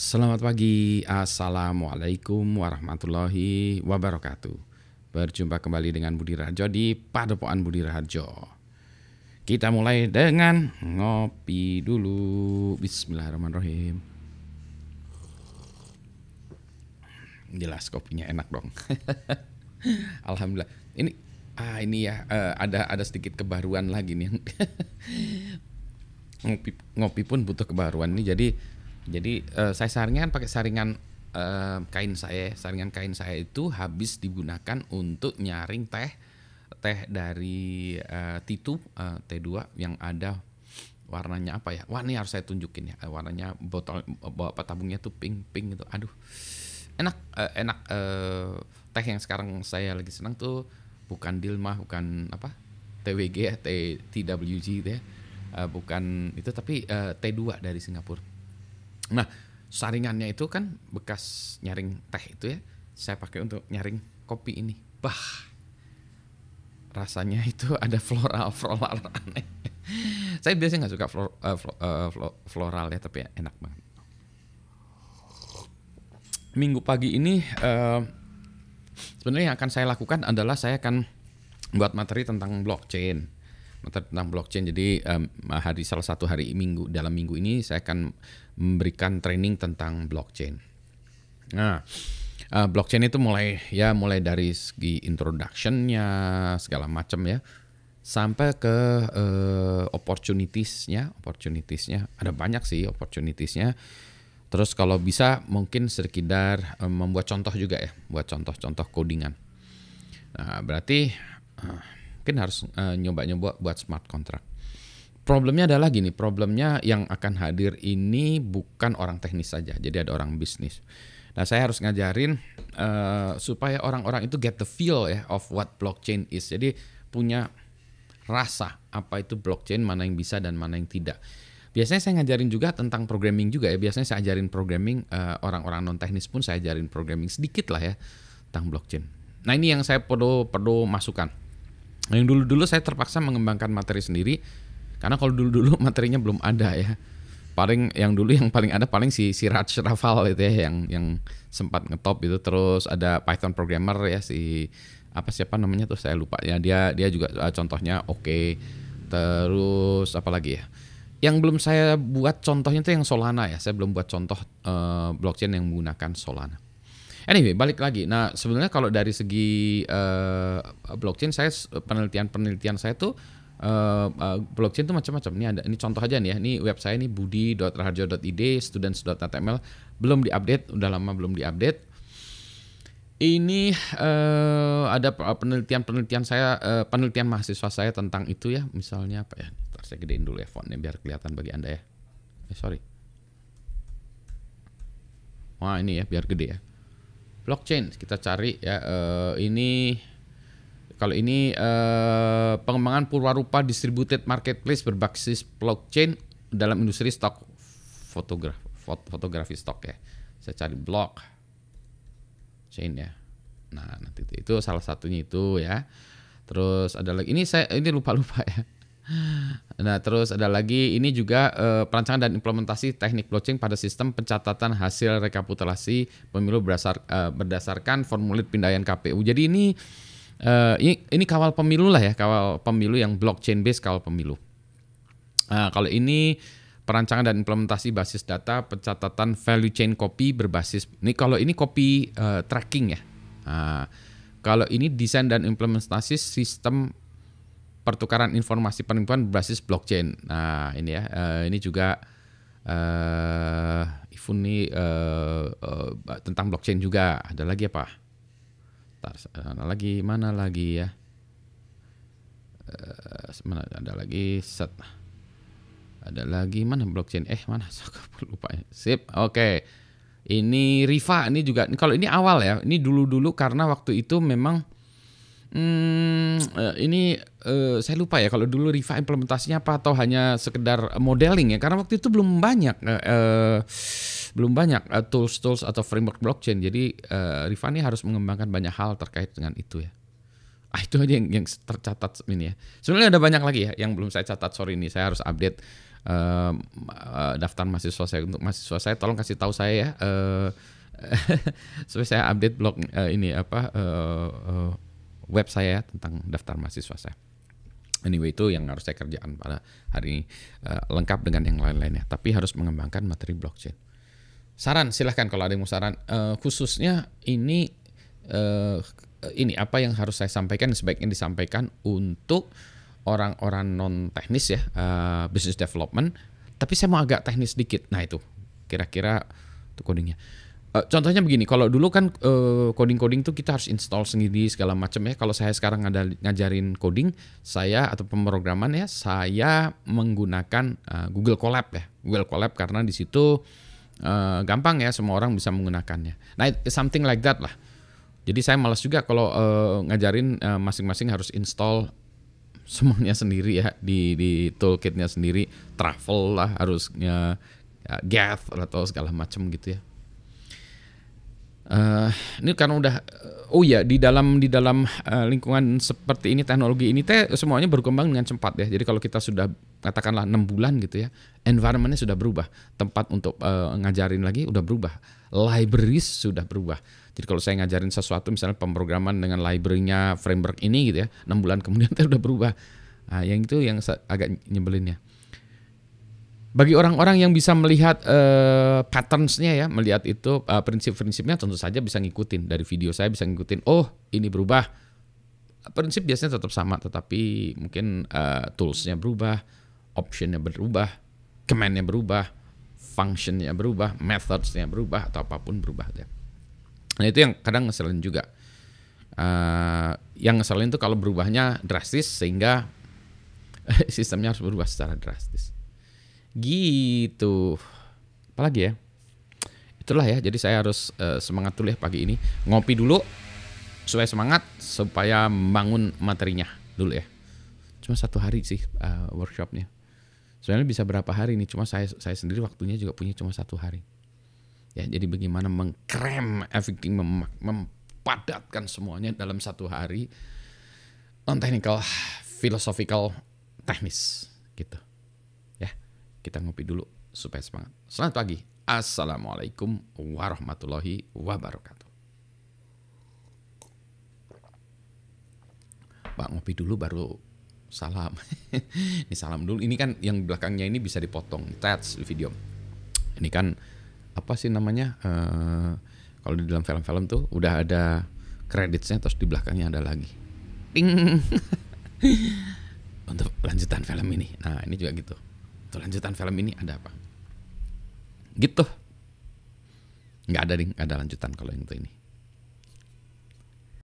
Selamat pagi, Assalamualaikum warahmatullahi wabarakatuh Berjumpa kembali dengan Budi Rajo di Padepokan Budi Rajo Kita mulai dengan ngopi dulu Bismillahirrahmanirrahim Jelas kopinya enak dong Alhamdulillah Ini ah ini ya eh, ada ada sedikit kebaruan lagi nih ngopi ngopi pun butuh kebaruan nih jadi jadi uh, saya saringan pakai saringan uh, kain saya. Saringan kain saya itu habis digunakan untuk nyaring teh teh dari uh, Titu uh, T2 yang ada warnanya apa ya? Wah ini harus saya tunjukin ya. Warnanya botol apa tabungnya tuh pink pink gitu. Aduh enak uh, enak uh, teh yang sekarang saya lagi senang tuh bukan Dilma bukan apa TWG ya T, TWG gitu ya uh, bukan itu tapi uh, T2 dari Singapura Nah, saringannya itu kan bekas nyaring teh itu ya. Saya pakai untuk nyaring kopi ini. Bah. Rasanya itu ada floral floral aneh. Saya biasanya nggak suka flor, uh, eh, flor, uh, eh, floral ya, tapi ya enak banget. Minggu pagi ini uh, sebenarnya yang akan saya lakukan adalah saya akan buat materi tentang blockchain tentang blockchain. Jadi um, hari salah satu hari minggu dalam minggu ini saya akan memberikan training tentang blockchain. Nah, uh, blockchain itu mulai ya mulai dari segi introductionnya segala macam ya sampai ke uh, opportunitiesnya, opportunitiesnya ada banyak sih opportunitiesnya. Terus kalau bisa mungkin sekedar um, membuat contoh juga ya, buat contoh-contoh codingan. Nah, berarti uh, mungkin harus eh, nyoba-nyoba buat smart contract. Problemnya adalah gini, problemnya yang akan hadir ini bukan orang teknis saja, jadi ada orang bisnis. Nah, saya harus ngajarin uh, supaya orang-orang itu get the feel ya of what blockchain is. Jadi punya rasa apa itu blockchain, mana yang bisa dan mana yang tidak. Biasanya saya ngajarin juga tentang programming juga ya. Biasanya saya ajarin programming uh, orang-orang non teknis pun saya ajarin programming sedikit lah ya tentang blockchain. Nah, ini yang saya perlu perlu masukan. Nah, yang dulu-dulu saya terpaksa mengembangkan materi sendiri karena kalau dulu-dulu materinya belum ada ya paling yang dulu yang paling ada paling si si Raj Raval itu ya yang yang sempat ngetop itu terus ada Python programmer ya si apa siapa namanya tuh saya lupa ya dia dia juga eh, contohnya oke okay. terus apa lagi ya yang belum saya buat contohnya itu yang Solana ya saya belum buat contoh uh, blockchain yang menggunakan Solana Anyway, balik lagi. Nah, sebenarnya kalau dari segi uh, blockchain saya penelitian-penelitian saya tuh Uh, uh, blockchain tuh macam-macam. Ini ada ini contoh aja nih ya. Ini web saya ini budi.raharjo.id students.html belum diupdate, udah lama belum diupdate. Ini uh, ada penelitian-penelitian saya uh, penelitian mahasiswa saya tentang itu ya. Misalnya apa ya? Ntar saya gedein dulu ya fontnya biar kelihatan bagi Anda ya. Eh sorry. Wah, ini ya biar gede ya blockchain kita cari ya uh, ini kalau ini uh, pengembangan purwarupa distributed marketplace berbasis blockchain dalam industri stok fotograf fot, fotografi stok ya saya cari blog chain ya nah nanti itu, itu salah satunya itu ya terus ada lagi ini saya ini lupa lupa ya Nah, terus ada lagi ini juga eh, perancangan dan implementasi teknik blockchain pada sistem pencatatan hasil rekapitulasi pemilu berdasar, eh, berdasarkan formulir pindaian KPU. Jadi ini eh, ini, ini kawal pemilu lah ya, kawal pemilu yang blockchain based kawal pemilu. Nah, kalau ini perancangan dan implementasi basis data pencatatan value chain copy berbasis ini kalau ini copy uh, tracking ya. Nah, kalau ini desain dan implementasi sistem pertukaran informasi penipuan berbasis blockchain. Nah, ini ya, eh, ini juga uh, Ifun nih eh, tentang blockchain juga. Ada lagi apa? Tar, ada lagi mana lagi ya? Uh, mana ada lagi set. Ada lagi mana blockchain? Eh, mana? Aku lupa. Ya. Sip. Oke. Okay. Ini Riva ini juga. Kalau ini awal ya. Ini dulu-dulu karena waktu itu memang Hmm, eh, ini uh, saya lupa ya kalau dulu Riva implementasinya apa atau hanya sekedar modeling ya karena waktu itu belum banyak uh, uh, belum banyak uh, tools tools atau framework blockchain jadi uh, Riva ini harus mengembangkan banyak hal terkait dengan itu ya. Ah itu aja yang, yang tercatat ini ya. Sebenarnya ada banyak lagi ya yang belum saya catat sorry ini saya harus update uh, uh, daftar mahasiswa saya untuk mahasiswa saya tolong kasih tahu saya ya. Uh, supaya saya update blog uh, ini apa. Uh, uh, web saya tentang daftar mahasiswa saya. Anyway itu yang harus saya kerjakan pada hari ini uh, lengkap dengan yang lain-lainnya. Tapi harus mengembangkan materi blockchain. Saran silahkan kalau ada yang mau saran uh, khususnya ini uh, ini apa yang harus saya sampaikan sebaiknya disampaikan untuk orang-orang non teknis ya uh, business development. Tapi saya mau agak teknis sedikit. Nah itu kira-kira itu codingnya. Eh, contohnya begini, kalau dulu kan coding eh, coding-coding tuh kita harus install sendiri segala macam ya. Kalau saya sekarang ada ngajarin coding, saya atau pemrograman ya, saya menggunakan uh, Google Colab ya. Google Colab karena di situ uh, gampang ya, semua orang bisa menggunakannya. Nah, something like that lah. Jadi saya malas juga kalau uh, ngajarin masing masing-masing harus install semuanya sendiri ya di di toolkitnya sendiri, travel lah harusnya, uh, uh, atau segala macam gitu ya uh, ini karena udah eh, oh ya di dalam di dalam uh, lingkungan seperti ini teknologi ini teh semuanya berkembang dengan cepat ya. Jadi kalau kita sudah katakanlah enam bulan gitu ya, environmentnya sudah berubah, tempat untuk uh, ngajarin lagi udah berubah, libraries sudah berubah. Jadi kalau saya ngajarin sesuatu misalnya pemrograman dengan library framework ini gitu ya, enam bulan kemudian teh udah berubah. Nah, yang itu yang agak nyebelin ya. Bagi orang-orang yang bisa melihat uh, patternsnya ya, melihat itu uh, prinsip-prinsipnya tentu saja bisa ngikutin dari video saya bisa ngikutin. Oh ini berubah. Prinsip biasanya tetap sama, tetapi mungkin uh, toolsnya berubah, optionnya berubah, commandnya berubah, functionnya berubah, methodsnya berubah atau apapun berubah ya. Nah itu yang kadang ngeselin juga. Uh, yang ngeselin itu kalau berubahnya drastis sehingga sistemnya harus berubah secara drastis. Gitu. Apalagi ya? Itulah ya. Jadi saya harus uh, semangat dulu ya pagi ini. Ngopi dulu supaya semangat supaya membangun materinya dulu ya. Cuma satu hari sih uh, workshopnya. Sebenarnya bisa berapa hari nih? Cuma saya saya sendiri waktunya juga punya cuma satu hari. Ya, jadi bagaimana mengkrem everything mem mempadatkan semuanya dalam satu hari non technical, philosophical, teknis gitu. Kita ngopi dulu supaya semangat. Selamat pagi. Assalamualaikum warahmatullahi wabarakatuh. Pak ngopi dulu baru salam. ini salam dulu. Ini kan yang belakangnya ini bisa dipotong. Tats video. Ini kan apa sih namanya? Uh, kalau di dalam film-film tuh udah ada kreditnya terus di belakangnya ada lagi. Ping. Untuk lanjutan film ini. Nah, ini juga gitu lanjutan film ini ada apa gitu nggak ada nih. nggak ada lanjutan kalau yang itu ini